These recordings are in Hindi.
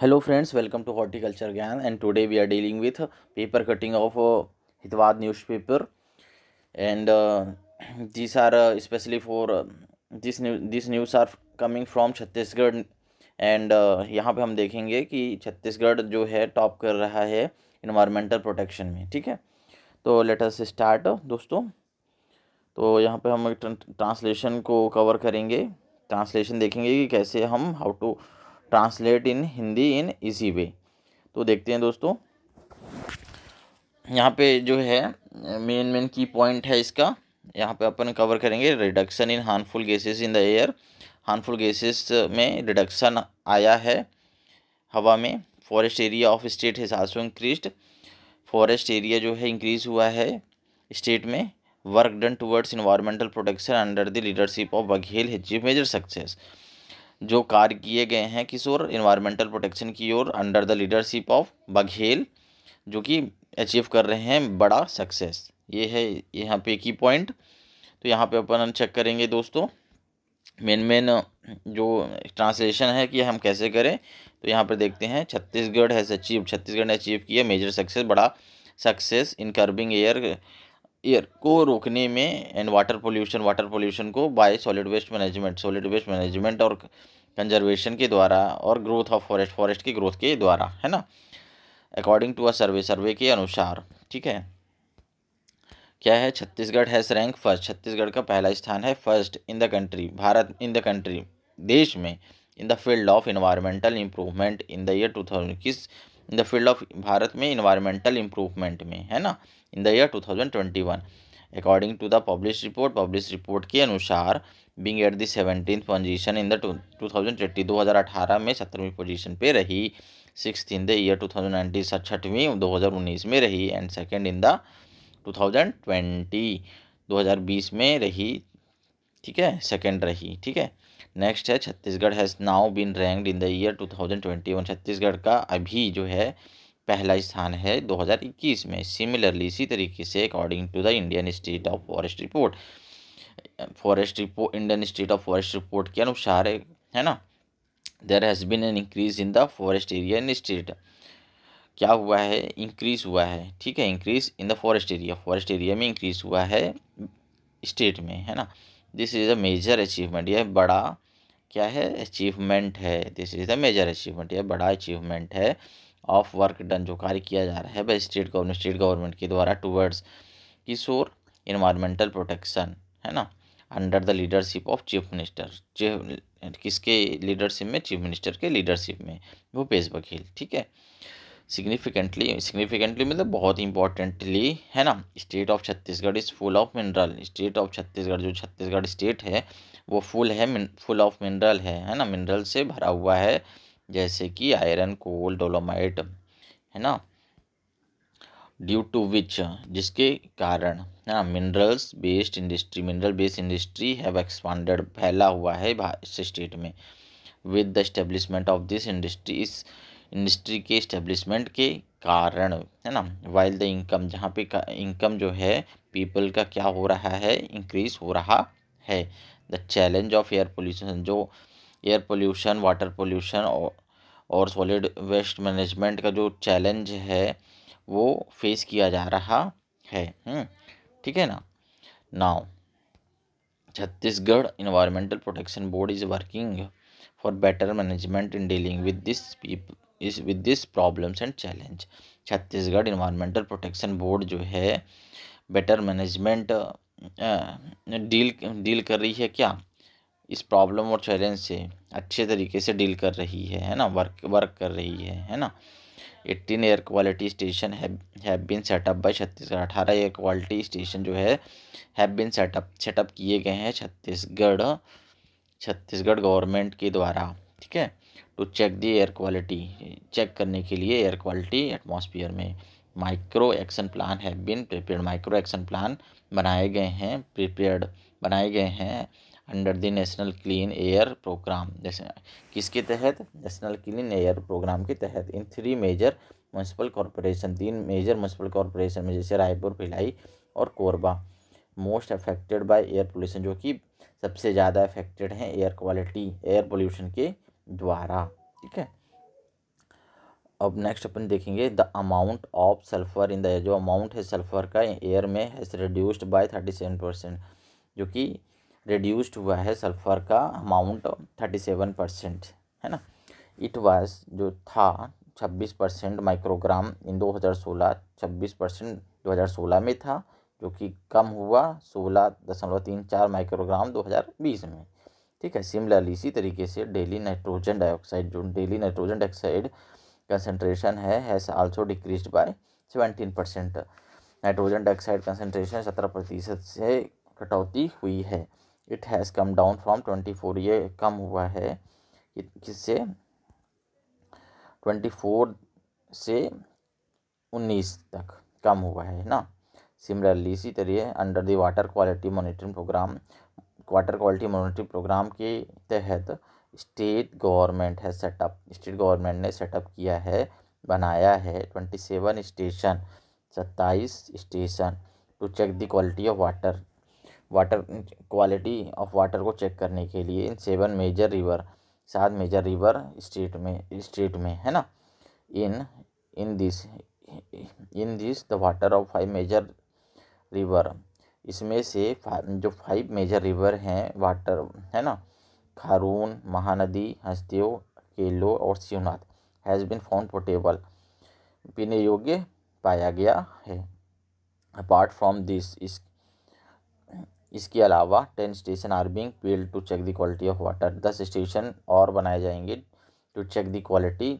hello friends welcome to horticulture Gyan and today we are dealing with paper cutting of Hitavada newspaper and this are specially for this this news are coming from Chhattisgarh and यहाँ पे हम देखेंगे कि छत्तीसगढ़ जो है टॉप कर रहा है इन्वायरमेंटल प्रोटेक्शन में ठीक है तो लेट लेटस स्टार्ट दोस्तों तो यहाँ पर हम ट्रांसलेशन को कवर करेंगे ट्रांसलेशन देखेंगे कि कैसे हम how to translate in Hindi in इसी वे तो देखते हैं दोस्तों यहाँ पे जो है मेन मेन की पॉइंट है इसका यहाँ पे अपन कवर करेंगे reduction in harmful gases in the air harmful gases में रिडक्शन आया है हवा में forest area of state has also increased forest area जो है इंक्रीज़ हुआ है स्टेट में work done towards environmental protection under the leadership of Baghel has major success जो कार्य किए गए हैं किस ओर इन्वायरमेंटल प्रोटेक्शन की ओर under the leadership of Baghel जो कि अचीव कर रहे हैं बड़ा सक्सेस ये है यहाँ पे की पॉइंट तो यहाँ पे अपन हम चेक करेंगे दोस्तों मेन मेन जो ट्रांसलेशन है कि हम कैसे करें तो यहाँ पर देखते हैं छत्तीसगढ़ हैज़ अचीव छत्तीसगढ़ ने अचीव किया मेजर सक्सेस बड़ा success in curbing air air को रोकने में and water pollution water pollution को by solid waste management solid waste management और कंजर्वेशन के द्वारा और ग्रोथ ऑफ फॉरेस्ट फॉरेस्ट की ग्रोथ के द्वारा है ना अकॉर्डिंग टू अ सर्वे सर्वे के अनुसार ठीक है क्या है Chhattisgarh has rank first Chhattisgarh का पहला स्थान है first in the country Bharat in the country देश में in the field of environmental improvement in the year two thousand in the field of Bharat में इन्वायरमेंटल इम्प्रूवमेंट में है ना in the year 2021 according to the publish report publish report के अनुसार being at the seventeen position in the two thousand twenty दो हज़ार अठारह में सत्रहवीं पोजिशन पे रही six in the year two thousand nineteen सड़सठवीं दो हज़ार उन्नीस में रही and second in the two thousand twenty दो हज़ार बीस में रही ठीक है सेकेंड रही ठीक है नेक्स्ट है Chhattisgarh has now been ranked in the year two thousand twenty one Chhattisgarh का अभी जो है पहला स्थान है 2021 में सिमिलरली इसी तरीके से according to the Indian state of forest report forest report Indian state of forest report के अनुसार है ना there has been an increase in the forest area in state क्या हुआ है इंक्रीज हुआ है ठीक है increase in the forest area forest area में इंक्रीज हुआ है स्टेट में है ना this is a major achievement यह बड़ा क्या है अचीवमेंट है this is a major achievement यह बड़ा अचीवमेंट है ऑफ वर्क डन जो कार्य किया जा रहा है by state government state government के द्वारा टूवर्ड्स किशोर इन्वायरमेंटल प्रोटेक्शन है ना under the leadership of chief minister chief किसके लीडरशिप में चीफ मिनिस्टर के लीडरशिप में भूपेश बघेल ठीक है सिग्निफिकेंटली सिग्निफिकेंटली मतलब बहुत इंपॉर्टेंटली है ना state of Chhattisgarh is full of mineral state of Chhattisgarh जो छत्तीसगढ़ स्टेट है वो फुल है फुल ऑफ मिनरल है है ना मिनरल से भरा हुआ है जैसे कि आयरन कोल डोलोमाइट है ना ड्यू टू विच जिसके कारण है ना minerals based industry mineral based industry have expanded फैला हुआ है इस स्टेट में with the establishment of this industry इस इंडस्ट्री के इस्टेब्लिशमेंट के कारण है ना वाइल द इनकम जहाँ पे इनकम जो है पीपल का क्या हो रहा है इंक्रीज हो रहा है the challenge of air pollution जो एयर पोल्यूशन वाटर पोल्यूशन और सॉलिड वेस्ट मैनेजमेंट का जो चैलेंज है वो फेस किया जा रहा है हम्म, ठीक है ना now Chhattisgarh environmental protection board is working for better management in dealing with this इस with this problems and challenge Chhattisgarh environmental protection board जो है बेटर मैनेजमेंट डील डील कर रही है क्या इस प्रॉब्लम और चैलेंज से अच्छे तरीके से डील कर रही है है ना वर्क वर्क कर रही है है ना eighteen air quality station have been set up by Chhattisgarh अठारह एयर क्वालिटी स्टेशन जो है हैव बीन सेटअप सेटअप किए गए हैं छत्तीसगढ़ छत्तीसगढ़ गवर्नमेंट के द्वारा ठीक है to check the air quality check करने के लिए एयर क्वालिटी एटमोसफियर में micro action plan have been prepare micro action plan बनाए गए हैं प्रिपेयर्ड बनाए गए हैं under the national clean air programme जैसे किसके तहत नेशनल क्लीन एयर प्रोग्राम के तहत in three major municipal corporation तीन मेजर म्यूनसिपल कॉरपोरेशन में जैसे रायपुर भिलाई और Korba most affected by air pollution जो कि सबसे ज़्यादा अफेक्टेड हैं एयर क्वालिटी एयर पोल्यूशन के द्वारा ठीक है अब नेक्स्ट अपन देखेंगे the amount of sulphur in the जो अमाउंट है सल्फर का एयर में has reduced by thirty seven percent जो कि रिड्यूस्ड हुआ है सल्फर का अमाउंट थर्टी सेवन परसेंट है ना इट वाज जो था छब्बीस परसेंट माइक्रोग्राम इन दो हज़ार सोलह छब्बीस परसेंट दो हज़ार सोलह में था जो कि कम हुआ सोलह दशमलव तीन चार माइक्रोग्राम दो हज़ार बीस में ठीक है सिमिलरली इसी तरीके से डेली नाइट्रोजन डाइऑक्साइड जो डेली नाइट्रोजन डाइऑक्साइड कंसनट्रेशन है has also decrease by seventeen percent nitrogen dioxide concentration सत्रह प्रतिशत से कटौती हुई है it has come down from twenty four ये कम हुआ है किससे ट्वेंटी फोर से उन्नीस तक कम हुआ है ना सिमिलरली इसी तरह under the water quality monitoring programme water quality monitoring programme के तहत स्टेट गवर्नमेंट है सेटअप स्टेट गवर्नमेंट ने सेटअप किया है बनाया है ट्वेंटी सेवन स्टेशन सत्ताईस station to check the quality of water water quality of water को चेक करने के लिए इन सेवन मेजर रिवर सात मेजर रिवर स्टेट में स्टेट में है ना in in this in this the water of five major river इसमें से जो फाइव मेजर रिवर हैं वाटर है ना खारून महानदी हस्तियों केलो और Shivnath has been found portable पीने योग्य पाया गया है अपार्ट फ्रॉम दिस इस इसके अलावा ten station are being peel to check the quality of water दस स्टेशन और बनाए जाएंगे to check the quality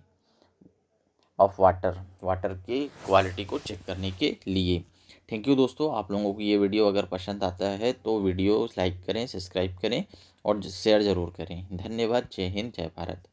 of water water की क्वालिटी को चेक करने के लिए थैंक यू दोस्तों आप लोगों को ये वीडियो अगर पसंद आता है तो वीडियो लाइक करें सब्सक्राइब करें और शेयर ज़रूर करें धन्यवाद जय हिंद जय भारत